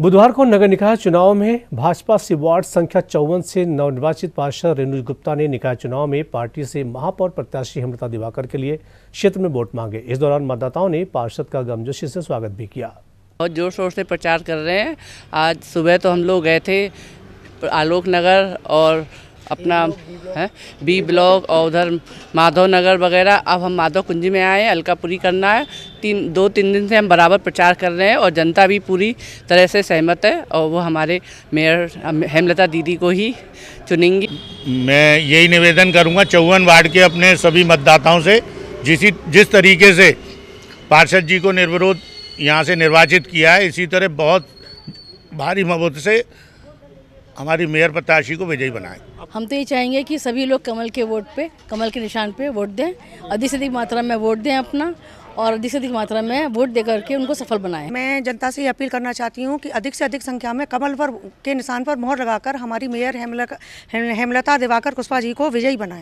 बुधवार को नगर निकाय चुनाव में भाजपा से वार्ड संख्या चौवन से नवनिर्वाचित पार्षद रेणु गुप्ता ने निकाय चुनाव में पार्टी से महापौर प्रत्याशी हेमलता दिवाकर के लिए क्षेत्र में वोट मांगे इस दौरान मतदाताओं ने पार्षद का गमजोशी से स्वागत भी किया बहुत जोर शोर से प्रचार कर रहे हैं आज सुबह तो हम लोग गए थे आलोक नगर और अपना है बी ब्लॉक और उधर माधव नगर वगैरह अब हम माधव कुंजी में आए हैं अलकापुरी करना है तीन दो तीन दिन से हम बराबर प्रचार कर रहे हैं और जनता भी पूरी तरह से सहमत है और वो हमारे मेयर हेमलता दीदी को ही चुनेंगी मैं यही निवेदन करूँगा चौवन वार्ड के अपने सभी मतदाताओं से जिस जिस तरीके से पार्षद जी को निर्विरोध यहाँ से निर्वाचित किया है इसी तरह बहुत भारी मबूत से हमारी मेयर प्रत्याशी को विजयी बनाए हम तो ये चाहेंगे कि सभी लोग कमल के वोट पे कमल के निशान पे वोट दें अधिक से अधिक मात्रा में वोट दें अपना और अधिक से अधिक मात्रा में वोट दे करके उनको सफल बनाएं। मैं जनता से ये अपील करना चाहती हूँ कि अधिक से अधिक संख्या में कमल पर के निशान पर मोहर लगाकर हमारी मेयर हेमलता दिवाकर कुशवा जी को विजयी बनाएं।